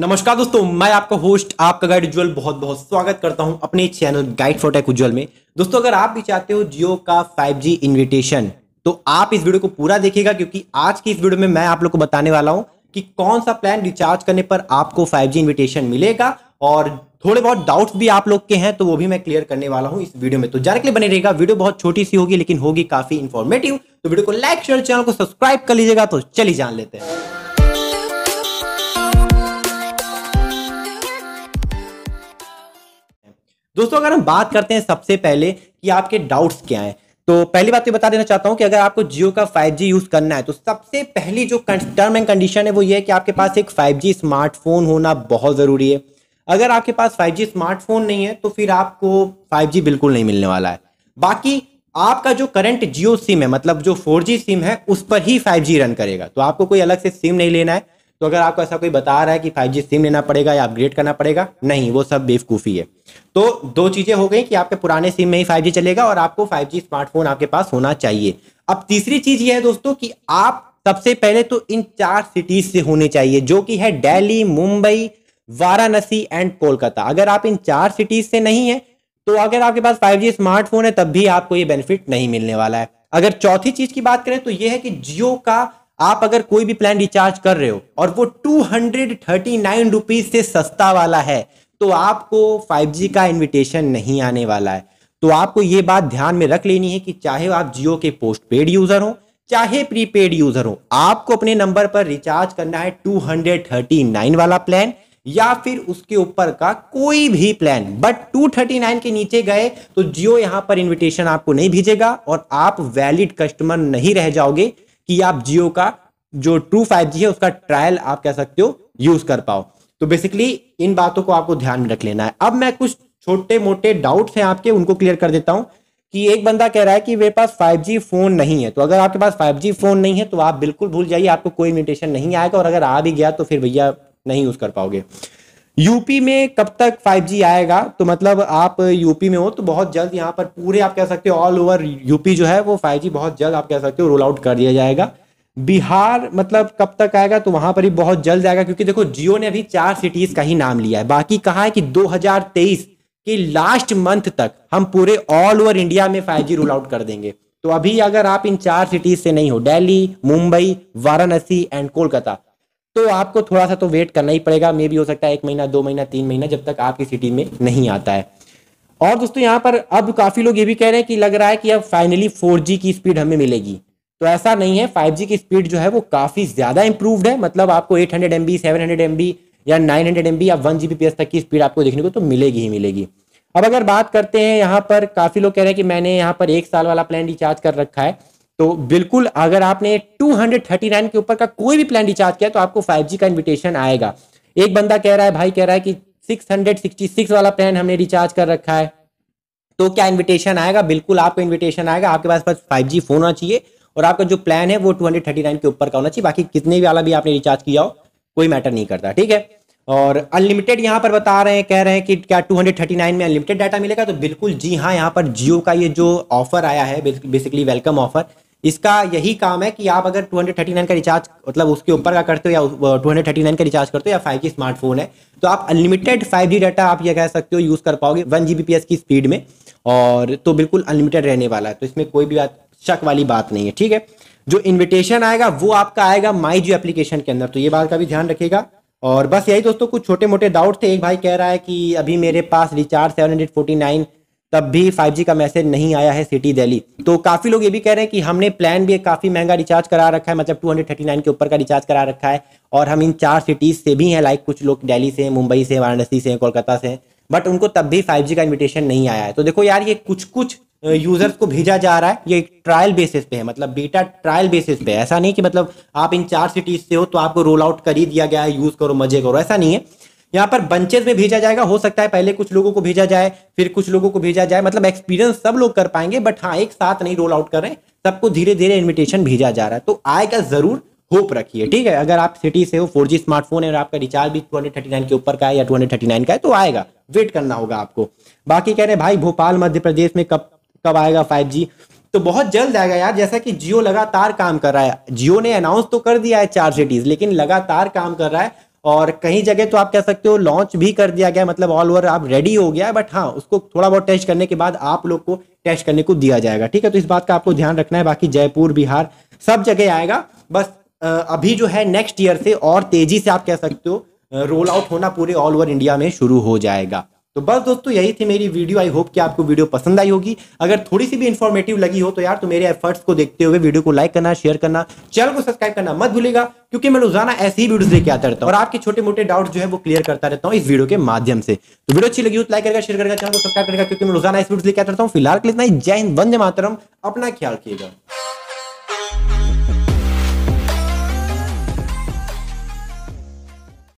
नमस्कार दोस्तों मैं आपका होस्ट आपका गाइड उज्ज्वल बहुत बहुत स्वागत करता हूं अपने channel guide for tech Ujjwal में दोस्तों अगर आप भी चाहते हो जियो का 5G इनविटेशन तो आप इस वीडियो को पूरा देखिएगा क्योंकि आज की इस वीडियो में मैं आप लोग को बताने वाला हूं कि कौन सा प्लान रिचार्ज करने पर आपको फाइव इन्विटेशन मिलेगा और थोड़े बहुत डाउट्स भी आप लोग के हैं तो वो भी मैं क्लियर करने वाला हूँ इस वीडियो में तो डायरेक्टली बने रहेगा वीडियो बहुत छोटी सी होगी लेकिन होगी काफी इन्फॉर्मेटिव तो वीडियो को लाइक शेयर चैनल को सब्सक्राइब कर लीजिएगा तो चलिए जान लेते हैं दोस्तों अगर हम बात करते हैं सबसे पहले कि आपके डाउट्स क्या हैं तो पहली बात तो बता देना चाहता हूं कि अगर आपको जियो का 5G यूज़ करना है तो सबसे पहली जो टर्म एंड कंडीशन है वो ये है कि आपके पास एक 5G स्मार्टफोन होना बहुत ज़रूरी है अगर आपके पास 5G स्मार्टफोन नहीं है तो फिर आपको 5G बिल्कुल नहीं मिलने वाला है बाकी आपका जो करंट जियो सिम है मतलब जो 4G सिम है उस पर ही 5G रन करेगा तो आपको कोई अलग से सिम नहीं लेना है तो अगर आपको ऐसा कोई बता रहा है कि फाइव सिम लेना पड़ेगा या अपग्रेड करना पड़ेगा नहीं वो सब बेवकूफ़ी है तो दो चीज़ें हो गई कि आपके पुराने सिम में ही फाइव चलेगा और आपको फाइव स्मार्टफोन आपके पास होना चाहिए अब तीसरी चीज़ ये है दोस्तों कि आप सबसे पहले तो इन चार सिटीज से होने चाहिए जो कि है डेली मुंबई वाराणसी एंड कोलकाता अगर आप इन चार सिटीज से नहीं है तो अगर आपके पास 5G स्मार्टफोन है तब भी आपको ये बेनिफिट नहीं मिलने वाला है अगर चौथी चीज की बात करें तो ये है कि जियो का आप अगर कोई भी प्लान रिचार्ज कर रहे हो और वो two hundred thirty nine rupees से सस्ता वाला है तो आपको फाइव जी का इन्विटेशन नहीं आने वाला है तो आपको ये बात ध्यान में रख लेनी है कि चाहे आप जियो के पोस्ट पेड यूजर हो चाहे प्रीपेड यूजर हो आपको अपने नंबर पर रिचार्ज करना है टू हंड्रेड थर्टी नाइन वाला प्लान या फिर उसके ऊपर का कोई भी प्लान बट 239 के नीचे गए तो जियो यहां पर इनविटेशन आपको नहीं भेजेगा और आप वैलिड कस्टमर नहीं रह जाओगे कि आप जियो का जो ट्रू फाइव है उसका ट्रायल आप कह सकते हो यूज कर पाओ तो बेसिकली इन बातों को आपको ध्यान में रख लेना है अब मैं कुछ छोटे मोटे डाउट्स हैं आपके उनको क्लियर कर देता हूं कि एक बंदा कह रहा है कि मेरे पास 5G फोन नहीं है तो अगर आपके पास 5G फोन नहीं है तो आप बिल्कुल भूल जाइए आपको कोई इन्विटेशन नहीं आएगा और अगर आ भी गया तो फिर भैया नहीं यूज कर पाओगे यूपी में कब तक 5G आएगा तो मतलब आप यूपी में हो तो बहुत जल्द यहाँ पर पूरे आप कह सकते हो ऑल ओवर यूपी जो है वो 5G बहुत जल्द आप कह सकते हो रोल आउट कर दिया जाएगा बिहार मतलब कब तक आएगा तो वहां पर भी बहुत जल्द आएगा क्योंकि देखो जियो ने अभी चार सिटीज का ही नाम लिया है बाकी कहा है कि 2023 के लास्ट मंथ तक हम पूरे ऑल ओवर इंडिया में 5G रोल आउट कर देंगे तो अभी अगर आप इन चार सिटीज से नहीं हो दिल्ली मुंबई वाराणसी एंड कोलकाता तो आपको थोड़ा सा तो वेट करना ही पड़ेगा मे भी हो सकता है एक महीना दो महीना तीन महीना जब तक आपकी सिटी में नहीं आता है और दोस्तों यहाँ पर अब काफ़ी लोग ये भी कह रहे हैं कि लग रहा है कि अब फाइनली फोर की स्पीड हमें मिलेगी तो ऐसा नहीं है फाइव की स्पीड जो है वो काफ़ी ज़्यादा इंप्रूव्ड है मतलब आपको eight hundred M B seven hundred M B या नाइन हंड्रेड एम बी या वन जी तक की स्पीड आपको देखने को तो मिलेगी ही मिलेगी अब अगर बात करते हैं यहाँ पर काफ़ी लोग कह रहे हैं कि मैंने यहाँ पर एक साल वाला प्लान रिचार्ज कर रखा है तो बिल्कुल अगर आपने 239 के ऊपर का कोई भी प्लान रिचार्ज किया तो आपको 5G का इन्विटेशन आएगा एक बंदा कह रहा है भाई कह रहा है कि 666 वाला प्लान हमने रिचार्ज कर रखा है तो क्या इनविटेशन आएगा बिल्कुल आपको इनविटेशन आएगा आपके पास बस 5G फोन होना चाहिए और आपका जो प्लान है वो 239 के ऊपर का होना चाहिए बाकी कितने भी वाला भी आपने रिचार्ज किया हो कोई मैटर नहीं करता ठीक है और अनलिमिटेड यहाँ पर बता रहे हैं कह रहे हैं कि क्या 239 में अनलिमिटेड डाटा मिलेगा तो बिल्कुल जी हाँ यहाँ पर जियो का ये जो ऑफर आया है बेसिकली वेलकम ऑफर इसका यही काम है कि आप अगर 239 का रिचार्ज मतलब उसके ऊपर का करते हो या 239 का रिचार्ज करते हो या 5G स्मार्टफोन है तो आप अनलिमिटेड 5G डाटा आप ये कह सकते हो यूज़ कर पाओगे वन जी की स्पीड में और तो बिल्कुल अनलिमिटेड रहने वाला है तो इसमें कोई भी बात शक वाली बात नहीं है ठीक है जो इन्विटेशन आएगा वो आपका आएगा माई जियो एप्लीकेशन के अंदर तो ये बात का भी ध्यान रखेगा और बस यही दोस्तों कुछ छोटे मोटे डाउट थे एक भाई कह रहा है कि अभी मेरे पास recharge seven hundred forty nine तब भी 5G का मैसेज नहीं आया है सिटी दिल्ली तो काफी लोग ये भी कह रहे हैं कि हमने प्लान भी काफी महंगा रिचार्ज करा रखा है मतलब 239 के ऊपर का रिचार्ज करा रखा है और हम इन चार सिटीज से भी हैं लाइक कुछ लोग दिल्ली से मुंबई से वाराणसी से कोलकाता से बट उनको तब भी फाइव का इन्विटेशन नहीं आया है तो देखो यार ये कुछ कुछ यूजर्स को भेजा जा रहा है ये ट्रायल बेसिस पे है मतलब बीटा ट्रायल बेसिस पे है ऐसा नहीं कि मतलब आप इन चार सिटीज से हो तो आपको रोल आउट कर ही दिया गया है यूज करो मजे करो ऐसा नहीं है यहाँ पर बंचेज में भेजा जाएगा हो सकता है पहले कुछ लोगों को भेजा जाए फिर कुछ लोगों को भेजा जाए मतलब एक्सपीरियंस सब लोग कर पाएंगे बट हाँ एक साथ नहीं रोल आउट कर रहे हैं सबको धीरे धीरे इन्विटेशन भेजा जा रहा है तो आएगा जरूर होप रखिए ठीक है अगर आप सिटी से हो फोर स्मार्टफोन है और आपका रिचार्ज भी 239 के ऊपर का है या 239 का है तो आएगा वेट करना होगा आपको बाकी कह रहे भाई भोपाल मध्य प्रदेश में कब कब आएगा फाइव तो बहुत जल्द आएगा यार जैसा कि जियो लगातार काम कर रहा है जियो ने अनाउंस तो कर दिया है चार सिटीज लेकिन लगातार काम कर रहा है और कहीं जगह तो आप कह सकते हो लॉन्च भी कर दिया गया मतलब ऑल ओवर आप रेडी हो गया है बट हाँ उसको थोड़ा बहुत टेस्ट करने के बाद आप लोग को टेस्ट करने को दिया जाएगा ठीक है तो इस बात का आपको ध्यान रखना है बाकी जयपुर बिहार सब जगह आएगा बस अभी जो है नेक्स्ट ईयर से और तेजी से आप कह सकते हो रोल आउट होना पूरे ऑल ओवर इंडिया में शुरू हो जाएगा तो बस दोस्तों यही थी मेरी वीडियो आई होप कि आपको वीडियो पसंद आई होगी अगर थोड़ी सी भी इन्फॉर्मेटिव लगी हो तो यार तो मेरे एफर्ट्स को देखते हुए वीडियो को लाइक करना शेयर करना चैनल को सब्सक्राइब करना मत भूलेगा क्योंकि मैं रोजाना ऐसी ही वीडियोस लेके आता रहता हूँ और आपके छोटे मोटे डाउट जो है वो क्लियर करता रहता हूँ इस वीडियो के माध्यम से तो वीडियो अच्छी लगी हो तो लाइक करेगा शेयर करेगा चैनल को सब्सक्राइब करेगा क्योंकि मैं रोजाना इस वीडियो लेके आता रहता हूँ फिलहाल के लिए जय हिंद वंदे मातरम अपना ख्याल किएगा